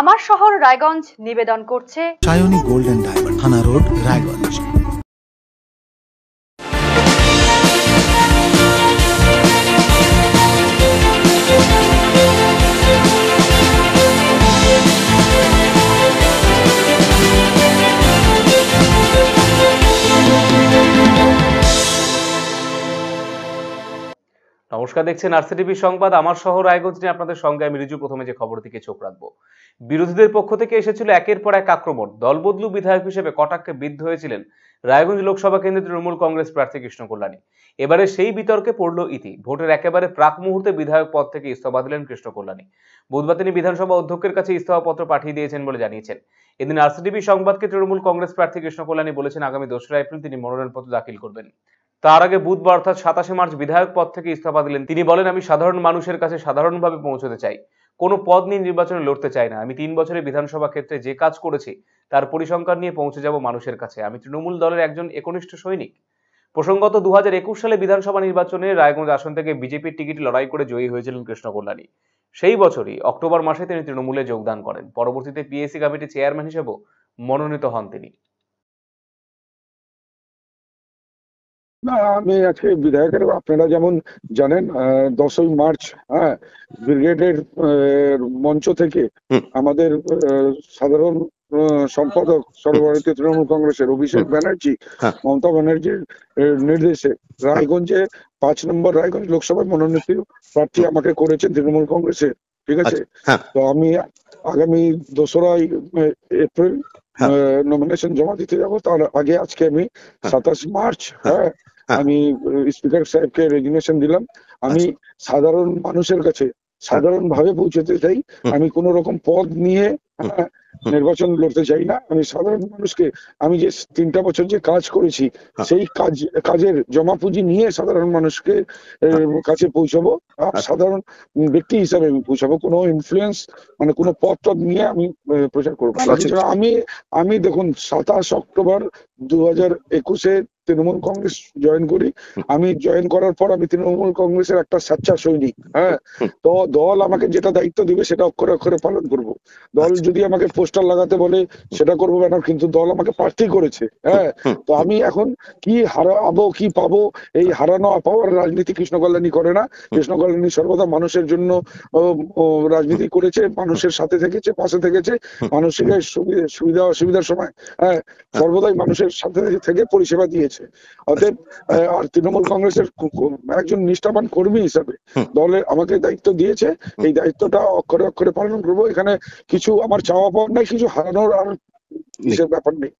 আমার শহর রায়গঞ্জ নিবেদন করছে Sayani golden diamond Thana road Raiganj নমস্কার দেখছেন আরসিটিভি সংবাদ আমার শহর রায়গঞ্জ নিয়ে আপনাদের সঙ্গে আমি রিজু প্রথমে যে খবর থেকে চোখ রাখব বিরোধীদের পক্ষ থেকে এসেছিল একের পর এক আক্রমণ দলবদলু বিধায়ক হিসেবে কটাক্ষে বিদ্ধ হয়েছিলেন রায়গঞ্জ লোকসভা কেন্দ্রের তৃণমূল কংগ্রেস প্রার্থী কৃষ্ণ কল্যাণী এবারে সেই বিতর্কে পড়ল ইতি ভোটের একেবারে প্রাক মুহূর্তে বিধায়ক পদ থেকে ইস্তফা দিলেন কৃষ্ণ কল্যাণী বুধবার তিনি বিধানসভা অধ্যক্ষের কাছে ইস্তফাপত্র পাঠিয়ে দিয়েছেন বলে জানিয়েছেন এদিন আরসিটিভি সংবাদকে তৃণমূল কংগ্রেস প্রার্থী কৃষ্ণ কল্যাণী বলেছেন আগামী দোসরা এপ্রিল তিনি মনোনয়নপত্র দাখিল করবেন তার আগে বুধবার অর্থাৎ সাতাশে মার্চ বিধায়ক পদ থেকে ইস্তফা দিলেন তিনি বলেন আমি সাধারণ মানুষের কাছে সাধারণভাবে পৌঁছতে চাই কোনো পদ নিয়ে নির্বাচনে লড়তে চাই না আমি তিন বছরে বিধানসভা ক্ষেত্রে যে কাজ করেছি তার পরিসংখ্যান নিয়ে পৌঁছে যাব মানুষের কাছে আমি তৃণমূল দলের একজন একনিষ্ঠ সৈনিক প্রসঙ্গত দু একুশ সালে বিধানসভা নির্বাচনে রায়গঞ্জ আসন থেকে বিজেপির টিকিট লড়াই করে জয়ী হয়েছিলেন কৃষ্ণ কল্যাণী সেই বছরই অক্টোবর মাসে তিনি তৃণমূলে যোগদান করেন পরবর্তীতে পিএসসি কমিটির চেয়ারম্যান হিসেবেও মনোনীত হন তিনি না আমি আজকে বিধায়কের আপনারা যেমন জানেন দশই মার্চ হ্যাঁ ব্রিগেডের মঞ্চ থেকে আমাদের সাধারণ সম্পাদক সর্বভারতীয় তৃণমূল কংগ্রেসের অভিষেক ব্যানার্জি হ্যাঁ। মমতা ব্যানার্জির নির্দেশে রায়গঞ্জে পাঁচ নম্বর রায়গঞ্জ লোকসভায় মনোনীত প্রার্থী আমাকে করেছেন তৃণমূল কংগ্রেসের ঠিক আছে আচ্ছা, হ্যাঁ। তো আমি আগামী দোসরা এপ্রিল নমিনেশন হ্যাঁ। জমা দিতে যাব তার আগে আজকে আমি হ্যাঁ। সাতাশ মার্চ হ্যাঁ, হ্যাঁ আমি স্পিকার সাহেবকে রেজিগনেশন দিলাম আমি আচ্ছা। সাধারণ মানুষের কাছে সাধারণ ভাবে পৌঁছতে চাই আমি কোন রকম পদ নিয়ে নির্বাচন লড়তে চাই না আমি সাধারণ মানুষকে আমি যে তিনটা বছর যে কাজ করেছি হ্যাঁ। সেই কাজ কাজের জমা পুঁজি নিয়ে সাধারণ মানুষকে হ্যাঁ। কাছে পৌঁছাবো আর আচ্ছা। সাধারণ ব্যক্তি হিসাবে আমি পৌঁছাবো কোনো ইনফ্লুয়েন্স মানে কোনো পথ টদ নিয়ে আমি প্রচার করবো আচ্ছা। আমি আমি দেখুন সাতাশ অক্টোবর দু হাজার একুশের তৃণমূল কংগ্রেস জয়েন করি আমি জয়েন করার পর আমি তৃণমূল কংগ্রেসের একটা স্বেচ্ছা সৈনিক হ্যাঁ তো দল আমাকে যেটা দায়িত্ব দিবে সেটা অক্ষরে অক্ষরে পালন করব দল আচ্ছা। যদি আমাকে পোস্টার লাগাতে বলে সেটা করবো ম্যাডাম কিন্তু দল আমাকে প্রার্থী করেছে হ্যাঁ তো আমি এখন কি হারাবো কি পাবো এই হারানো পাওয়ার রাজনীতি কৃষ্ণ কল্যাণী করে না কৃষ্ণ কল্যাণী সর্বদা মানুষের জন্য রাজনীতি করেছে মানুষের সাথে থেকেছে পাশে থেকেছে মানুষের সুবিধা অসুবিধার সময় হ্যাঁ? হ্যাঁ সর্বদাই মানুষের সাথে থেকে পরিষেবা দিয়েছে হয়েছে অতএব আর তৃণমূল কংগ্রেসের একজন নিষ্ঠাবান কর্মী হিসাবে দলে আমাকে দায়িত্ব দিয়েছে এই দায়িত্বটা অক্ষরে অক্ষরে পালন করবো এখানে কিছু আমার চাওয়া পাওয়ার নাই কিছু হারানোর আর ব্যাপার নেই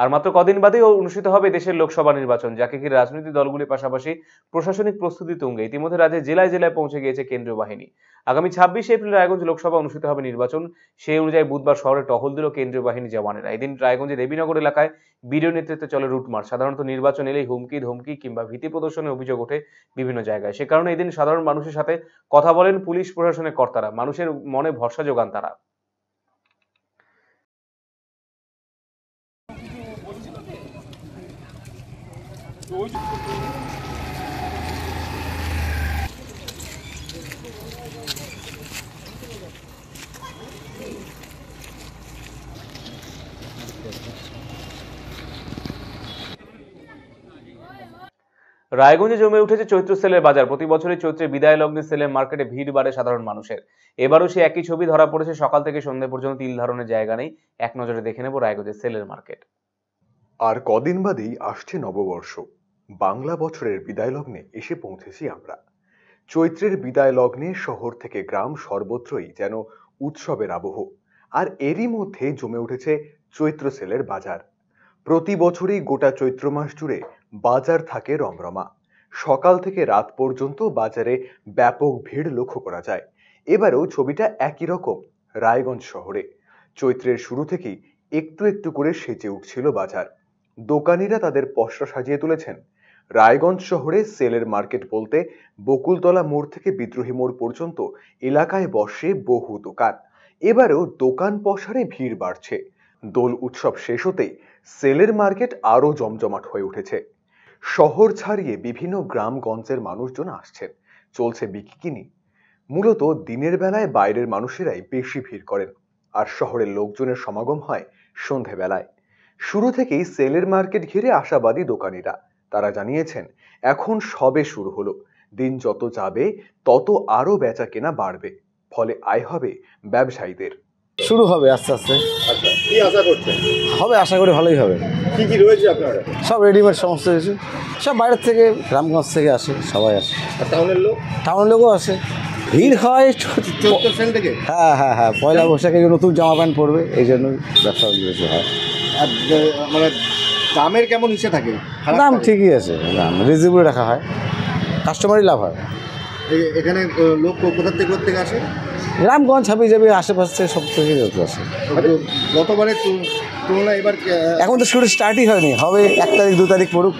আর মাত্র কদিন বাদেই অনুষ্ঠিত হবে দেশের লোকসভা নির্বাচন যাকে কি রাজনৈতিক দলগুলির পাশাপাশি প্রশাসনিক প্রস্তুতি তুঙ্গে ইতিমধ্যে রাজ্যে জেলায় জেলায় পৌঁছে গিয়েছে কেন্দ্রীয় বাহিনী আগামী ছাব্বিশে এপ্রিল রায়গঞ্জ লোকসভা অনুষ্ঠিত হবে নির্বাচন সেই অনুযায়ী বুধবার শহরে টহল দিল কেন্দ্রীয় বাহিনী জওয়ানেরা এদিন রায়গঞ্জের দেবীনগর এলাকায় বিডিও নেতৃত্বে চলে রুটমার সাধারণত নির্বাচন এলেই হুমকি ধমকি কিংবা ভীতি প্রদর্শনের অভিযোগ ওঠে বিভিন্ন জায়গায় সে কারণে এদিন সাধারণ মানুষের সাথে কথা বলেন পুলিশ প্রশাসনের কর্তারা মানুষের মনে ভরসা যোগান তারা রায়গঞ্জে জমে উঠেছে চৈত্র সেলের বাজার প্রতি বছরই চৈত্রে বিদায় লগ্নে সেলের মার্কেটে ভিড় বাড়ে সাধারণ মানুষের এবারও সে একই ছবি ধরা পড়েছে সকাল থেকে সন্ধে পর্যন্ত তিল ধারণের জায়গা নেই এক নজরে দেখে নেব রায়গঞ্জের সেলের মার্কেট আর কদিন বাদেই আসছে নববর্ষ বাংলা বছরের বিদায় লগ্নে এসে পৌঁছেছি আমরা চৈত্রের বিদায় লগ্নে শহর থেকে গ্রাম সর্বত্রই যেন উৎসবের আবহ আর এরই মধ্যে জমে উঠেছে চৈত্র সেলের বাজার প্রতি বছরই গোটা চৈত্র মাস জুড়ে বাজার থাকে রমরমা সকাল থেকে রাত পর্যন্ত বাজারে ব্যাপক ভিড় লক্ষ্য করা যায় এবারেও ছবিটা একই রকম রায়গঞ্জ শহরে চৈত্রের শুরু থেকেই একটু একটু করে সেজে উঠছিল বাজার দোকানিরা তাদের পশরা সাজিয়ে তুলেছেন রায়গঞ্জ শহরে সেলের মার্কেট বলতে বকুলতলা মোড় থেকে বিদ্রোহী মোড় পর্যন্ত এলাকায় বসে বহু দোকান এবারেও দোকান পসারে ভিড় বাড়ছে দোল উৎসব শেষ হতেই সেলের মার্কেট আরও জমজমাট হয়ে উঠেছে শহর ছাড়িয়ে বিভিন্ন গ্রামগঞ্জের মানুষজন আসছেন চলছে বিকিকিনি মূলত দিনের বেলায় বাইরের মানুষেরাই বেশি ভিড় করেন আর শহরের লোকজনের সমাগম হয় সন্ধেবেলায় শুরু থেকেই সেলের মার্কেট ঘিরে আশাবাদী দোকানিরা তারা জানিয়েছেন এখন সবে শুরু হলো দিন যত যাবে তত আরও বেচা কেনা বাড়বে ফলে আয় হবে ব্যবসায়ীদের শুরু হবে আস্তে আস্তে আচ্ছা, আশা হবে আশা করি ভালোই হবে কি কি রয়েছে সব রেডিমেড সমস্ত কিছু সব বাইরের থেকে রামগঞ্জ থেকে আসে সবাই আসে টাউনের লোক টাউনের লোকও আসে ভিড় হয় হ্যাঁ হ্যাঁ হ্যাঁ পয়লা বৈশাখে নতুন জামা প্যান্ট পরবে এই জন্য ব্যবসা হয় মানে দামের কেমন ইচ্ছে থাকে দাম ঠিকই আছে দাম রিজনেবল রাখা হয় কাস্টমারই লাভ হয় এখানে লোক কোথা থেকে কোথা থেকে আসে গ্রামগঞ্জ ছাপি যাবে আশেপাশে সব থেকে আসে গতবারে গতবারের তুলনায় এবার এখন তো শুরু স্টার্টই হয়নি হবে এক তারিখ দু তারিখ পড়ুক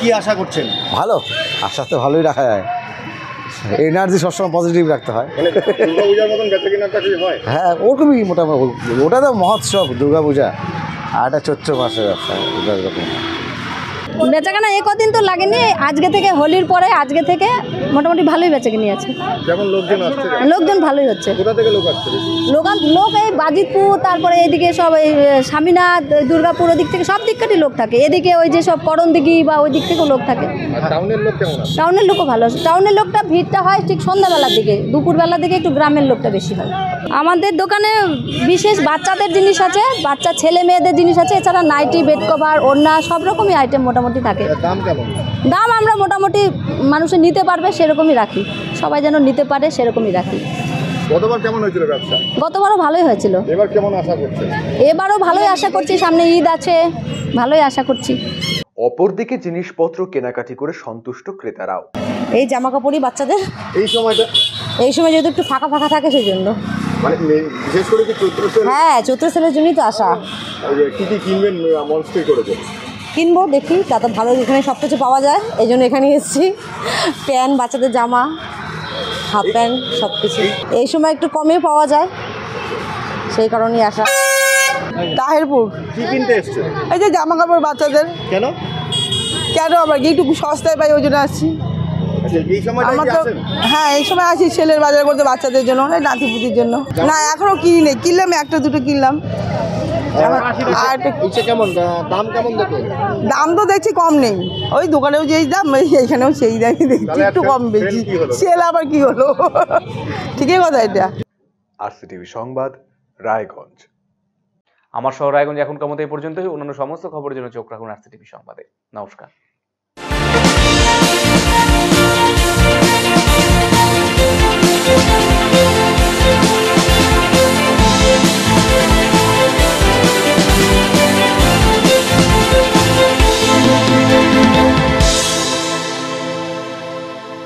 কি আশা করছেন ভালো আশা তো ভালোই রাখা যায় এনার্জি সবসময় পজিটিভ রাখতে হয় মানে হয় হ্যাঁ ওরকমই মোটামুটি ওটা তো মহোৎসব দুর্গাপূজা আর একটা চৈত্র মাসের ব্যবসা এরকম বেচাকেনা এ কদিন তো লাগেনি আজকে থেকে হোলির পরে আজকে থেকে মোটামুটি ভালোই বেচাকেনি আছে হ্যাঁ, লোকজন ভালোই হচ্ছে লোকান লোক এই বাজিতপুর তারপরে এদিকে সব এই স্বামীনাথ দুর্গাপুর ওদিক থেকে সব দিককাটি লোক থাকে এদিকে ওই যে সব করণ দিঘি বা ওই দিক থেকেও লোক থাকে টাউনের লোকও ভালো আছে টাউনের লোকটা ভিড়টা হয় ঠিক সন্ধ্যাবেলার দিকে দুপুরবেলার দিকে একটু গ্রামের লোকটা বেশি হয় আমাদের দোকানে বিশেষ বাচ্চাদের জিনিস আছে বাচ্চা ছেলে মেয়েদের জিনিস আছে এছাড়া নাইটি বেড কভার ওড়না সব রকমই আইটেম মোটামুটি মোটামুটি থাকে দাম আমরা মোটামুটি মানুষে নিতে পারবে সেরকমই রাখি সবাই যেন নিতে পারে সেরকমই রাখি হয়েছিল গতবারও ভালোই হয়েছিল এবারও ভালোই আশা করছি সামনে ঈদ আছে ভালোই আশা করছি অপরদিকে জিনিসপত্র কেনাকাটি করে সন্তুষ্ট ক্রেতারাও এই জামা কাপড়ই বাচ্চাদের এই সময়টা এই সময় যেহেতু একটু ফাঁকা ফাঁকা থাকে সেই জন্য মানে হ্যাঁ চৈত্র সেলের জন্যই তো আসা কি কিনবেন করেছে কিনবো দেখি তাতে ভালো এখানে সব কিছু পাওয়া যায় এই জন্য এখানে এসেছি প্যান্ট বাচ্চাদের জামা হাফ প্যান্ট সব কিছু এই সময় একটু কমে পাওয়া যায় সেই কারণেই আসা তাহেরপুর কি কিনতে এই যে জামা কাপড় বাচ্চাদের কেন কেন আবার একটু সস্তায় পাই ওই জন্য আসছি আচ্ছা, তো হ্যাঁ এই সময় আসি ছেলের বাজার করতে বাচ্চাদের জন্য নাতি পুতির জন্য না এখনও কিনি নেই কিনলাম একটা দুটো কিনলাম দাম তো দেখছি কম নেই ওই দোকানেও যেই দাম এখানেও সেই দামই দেখছি একটু কম বেশি সেল আবার কি হলো ঠিকই কথা এটা আর সিটিভি সংবাদ রায়গঞ্জ আমার শহর রায়গঞ্জ এখনকার মতো এই পর্যন্তই অন্যান্য সমস্ত খবরের জন্য চোখ রাখুন আর সিটিভি সংবাদে নমস্কার